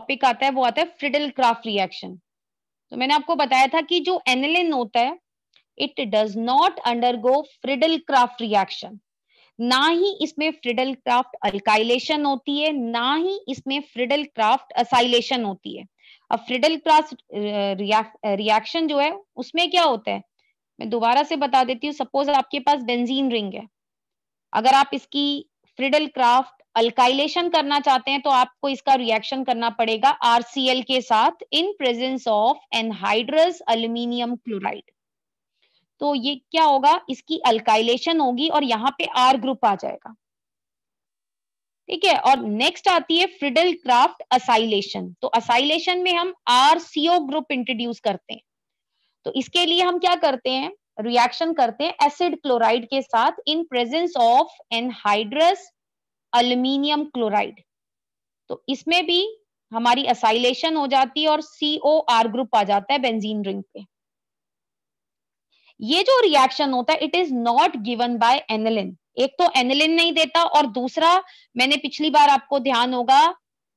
topic आता है वो आता है फ्रिडल क्राफ्ट रिएक्शन तो मैंने आपको बताया था कि जो एनिलिन होता है it does not undergo Friedel Crafts reaction ना ही इसमें फ्रिडल क्राफ्ट अल्काइलेशन होती है ना ही इसमें फ्रिडल क्राफ्ट असाइलेशन होती है अब फ्रिडल क्राफ्ट रिएक्शन जो है उसमें क्या होता है मैं दोबारा से बता देती हूँ सपोज आपके पास बेंजीन रिंग है अगर आप इसकी फ्रिडल क्राफ्ट अल्काइलेशन करना चाहते हैं तो आपको इसका रिएक्शन करना पड़ेगा आरसीएल के साथ in presence of anhydrous aluminium chloride तो ये क्या होगा इसकी अल्काइलेशन होगी और यहाँ पे आर ग्रुप आ जाएगा ठीक है और नेक्स्ट आती है फ्रिडल क्राफ्ट असाइलेशन तो असाइलेशन में हम आर सीओ ग्रुप इंट्रोड्यूस करते हैं तो इसके लिए हम क्या करते हैं रिएक्शन करते हैं एसिड क्लोराइड के साथ in presence of anhydrous aluminium chloride तो इसमें भी हमारी असाइलेशन हो जाती है और सीओ आर ग्रुप आ जाता है बेंजीन रिंग पे ये जो रिएक्शन होता है it is not given by aniline एक तो एनिलिन नहीं देता और दूसरा मैंने पिछली बार आपको ध्यान होगा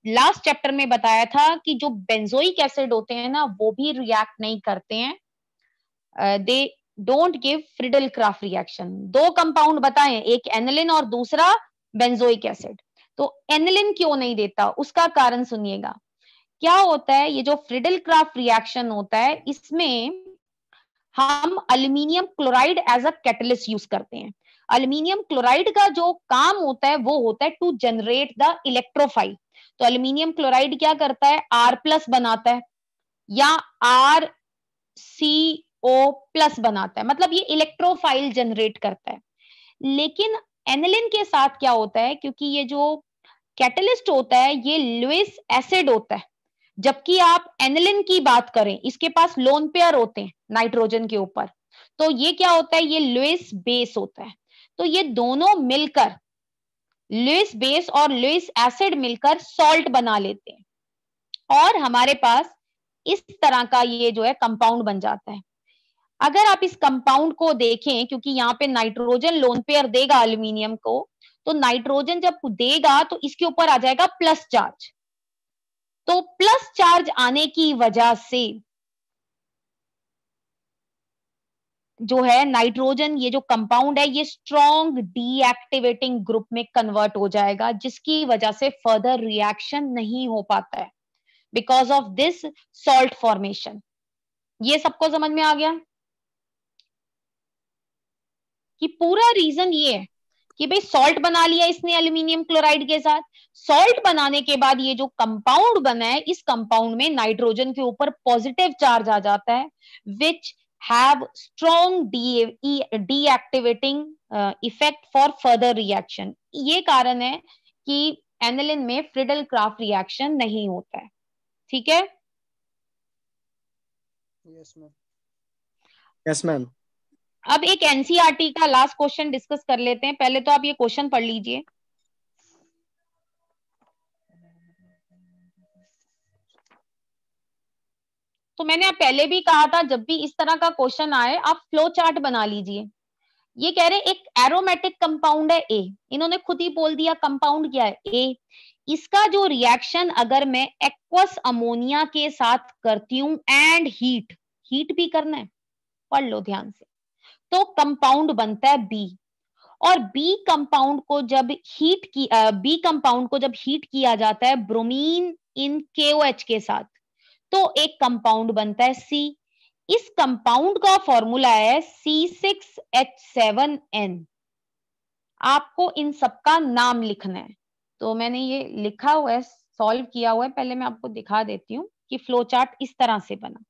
लास्ट चैप्टर में बताया था कि जो बेंजोइक एसिड होते हैं ना वो भी रिएक्ट नहीं करते हैं they don't give Friedel Crafts reaction दो कंपाउंड बताएं एक एनिलिन और दूसरा बेंजोइक एसिड तो एनिलिन क्यों नहीं देता उसका कारण सुनिएगा क्या होता है ये जो फ्रिडल क्राफ्ट रिएक्शन होता है इसमें हम aluminium chloride as a catalyst use करते हैं अल्मीनियम क्लोराइड का जो काम होता है वो होता है टू जनरेट द इलेक्ट्रोफाइल तो अल्यूमिनियम क्लोराइड क्या करता है आर प्लस बनाता है या आर सी ओ प्लस बनाता है मतलब ये इलेक्ट्रोफाइल जनरेट करता है लेकिन एनिलिन के साथ क्या होता है क्योंकि ये जो कैटलिस्ट होता है ये लुइस एसिड होता है जबकि आप एनिलिन की बात करें इसके पास लोन पेयर होते हैं नाइट्रोजन के ऊपर तो ये क्या होता है ये लुइस बेस होता है तो ये दोनों मिलकर लुइस बेस और लुइस एसिड मिलकर सॉल्ट बना लेते हैं और हमारे पास इस तरह का ये जो है कंपाउंड बन जाता है अगर आप इस कंपाउंड को देखें क्योंकि यहाँ पे नाइट्रोजन लोन पेयर देगा अल्यूमिनियम को तो नाइट्रोजन जब देगा तो इसके ऊपर आ जाएगा प्लस चार्ज तो प्लस चार्ज आने की वजह से जो है नाइट्रोजन ये जो कंपाउंड है ये स्ट्रॉन्ग डीएक्टिवेटिंग ग्रुप में कन्वर्ट हो जाएगा जिसकी वजह से फर्दर रिएक्शन नहीं हो पाता है because of this salt formation ये सबको समझ में आ गया कि पूरा रीजन ये है कि भाई सॉल्ट बना लिया इसने एल्यूमिनियम क्लोराइड के साथ सॉल्ट बनाने के बाद ये जो कंपाउंड बना है इस कंपाउंड में नाइट्रोजन के ऊपर पॉजिटिव चार्ज आ जाता है which have strong deactivating effect for further reaction ये कारण है कि एनलिन में फ्रिडल क्राफ्ट रिएक्शन नहीं होता है ठीक है यस मैम यस मैम अब एक एनसीआरटी e का लास्ट क्वेश्चन डिस्कस कर लेते हैं पहले तो आप ये क्वेश्चन पढ़ लीजिए तो मैंने आप पहले भी कहा था जब भी इस तरह का क्वेश्चन आए आप फ्लो चार्ट बना लीजिए ये कह रहे एक एरोमेटिक कंपाउंड है ए इन्होंने खुद ही बोल दिया कंपाउंड क्या है ए इसका जो रिएक्शन अगर मैं एक्वस अमोनिया के साथ करती हूं एंड हीट हीट भी करना है पढ़ लो ध्यान से तो कंपाउंड बनता है बी और बी कंपाउंड को जब हीट की बी कंपाउंड को जब हीट किया जाता है ब्रोमीन इन के के साथ तो एक कंपाउंड बनता है सी इस कंपाउंड का फॉर्मूला है C6H7N आपको इन सबका नाम लिखना है तो मैंने ये लिखा हुआ है सॉल्व किया हुआ है पहले मैं आपको दिखा देती हूँ कि फ्लो चार्ट इस तरह से बना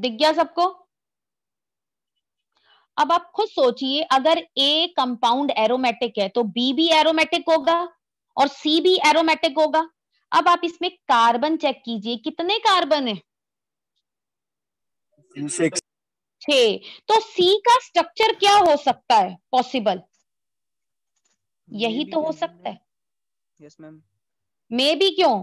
दिख गया सबको अब आप खुद सोचिए अगर ए कंपाउंड एरोमेटिक है तो बी भी एरोमेटिक होगा और सी भी एरोमेटिक होगा अब आप इसमें कार्बन चेक कीजिए कितने कार्बन है छ तो सी का स्ट्रक्चर क्या हो सकता है पॉसिबल यही तो हो सकता है यस मैम मे भी क्यों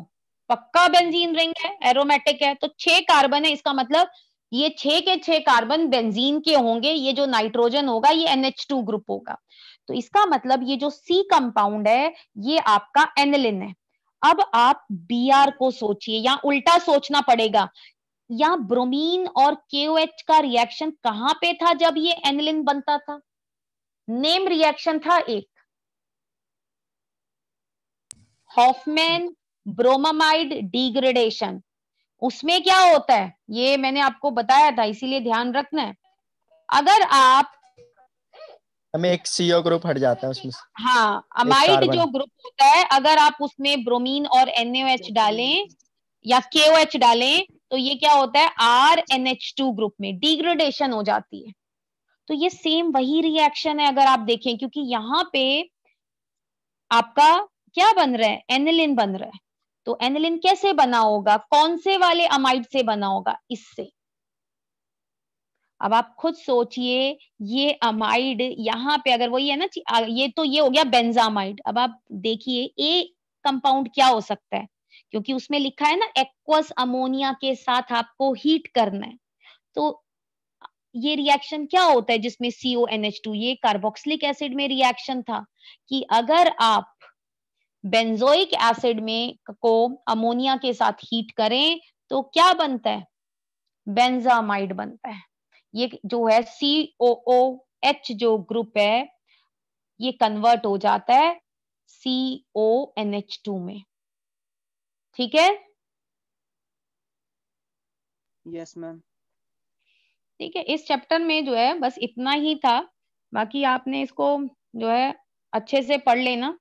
पक्का बेंजीन रिंग है एरोमेटिक है तो छह कार्बन है इसका मतलब ये छह के छह कार्बन बेंजीन के होंगे ये जो नाइट्रोजन होगा ये एनएच टू ग्रुप होगा तो इसका मतलब ये जो सी कंपाउंड है ये आपका एनलिन है अब आप बी आर को सोचिए या उल्टा सोचना पड़ेगा या ब्रोमीन और के का रिएक्शन कहां पे था जब ये एनलिन बनता था नेम रिएक्शन था एक हॉफमैन ब्रोमामाइड डिग्रेडेशन उसमें क्या होता है ये मैंने आपको बताया था इसीलिए ध्यान रखना है अगर आप हमें एक सीओ ग्रुप हट जाता है उसमें हाँ अमाइड जो ग्रुप होता है अगर आप उसमें ब्रोमीन और एनएच डालें या के डालें तो ये क्या होता है R N H two group में डिग्रेडेशन हो जाती है तो ये सेम वही रिएक्शन है अगर आप देखें क्योंकि यहाँ पे आपका क्या बन रहा है एनिलिन बन रहा है तो एनिलिन कैसे बना होगा कौन से वाले अमाइड से बना होगा इससे अब आप खुद सोचिए ये अमाइड यहाँ पे अगर वही है ना ये तो ये हो गया बेंजामाइड अब आप देखिए ए कंपाउंड क्या हो सकता है क्योंकि उसमें लिखा है ना एक्वस अमोनिया के साथ आपको हीट करना है तो ये रिएक्शन क्या होता है जिसमें सीओ एन एच टू ये कार्बोक्सिलिक एसिड में रिएक्शन था कि अगर आप बेंजोइक एसिड में को अमोनिया के साथ हीट करें तो क्या बनता है बेंजामाइड बनता है ये जो है सी ओ ओ एच जो ग्रुप है ये कन्वर्ट हो जाता है C O N H two में ठीक है यस मैम ठीक है इस चैप्टर में जो है बस इतना ही था बाकी आपने इसको जो है अच्छे से पढ़ लेना